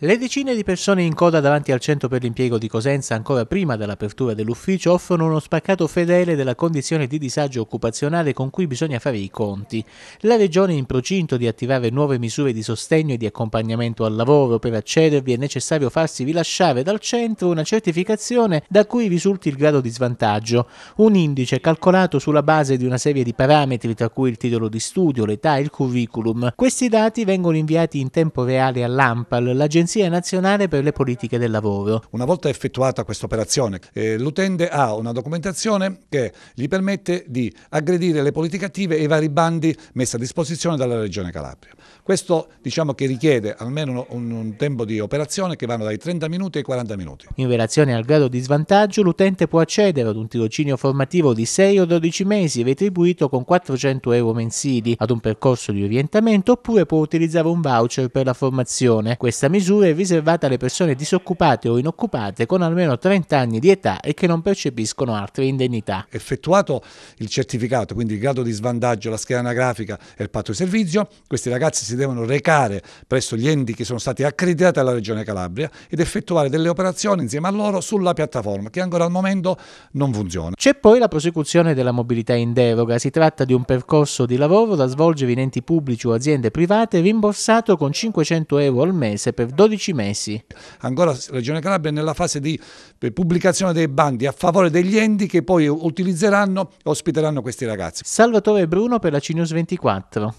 Le decine di persone in coda davanti al centro per l'impiego di Cosenza ancora prima dell'apertura dell'ufficio offrono uno spaccato fedele della condizione di disagio occupazionale con cui bisogna fare i conti. La regione è in procinto di attivare nuove misure di sostegno e di accompagnamento al lavoro. Per accedervi è necessario farsi rilasciare dal centro una certificazione da cui risulti il grado di svantaggio, un indice calcolato sulla base di una serie di parametri tra cui il titolo di studio, l'età e il curriculum. Questi dati vengono inviati in tempo reale all'AMPAL, l'agenzia Agenzia Nazionale per le Politiche del Lavoro. Una volta effettuata questa operazione, eh, l'utente ha una documentazione che gli permette di aggredire le politiche attive e i vari bandi messi a disposizione dalla Regione Calabria. Questo diciamo che richiede almeno un, un tempo di operazione che vanno dai 30 minuti ai 40 minuti. In relazione al grado di svantaggio, l'utente può accedere ad un tirocinio formativo di 6 o 12 mesi retribuito con 400 euro mensili, ad un percorso di orientamento oppure può utilizzare un voucher per la formazione. Questa misura misure riservate alle persone disoccupate o inoccupate con almeno 30 anni di età e che non percepiscono altre indennità. Effettuato il certificato, quindi il grado di svantaggio, la scheda anagrafica e il patto di servizio, questi ragazzi si devono recare presso gli enti che sono stati accreditati alla Regione Calabria ed effettuare delle operazioni insieme a loro sulla piattaforma che ancora al momento non funziona. C'è poi la prosecuzione della mobilità in deroga, si tratta di un percorso di lavoro da svolgere in enti pubblici o aziende private rimborsato con 500 euro al mese per 12 12 mesi. Ancora Regione Calabria è nella fase di eh, pubblicazione dei bandi a favore degli enti che poi utilizzeranno e ospiteranno questi ragazzi. Salvatore Bruno per la CNews 24.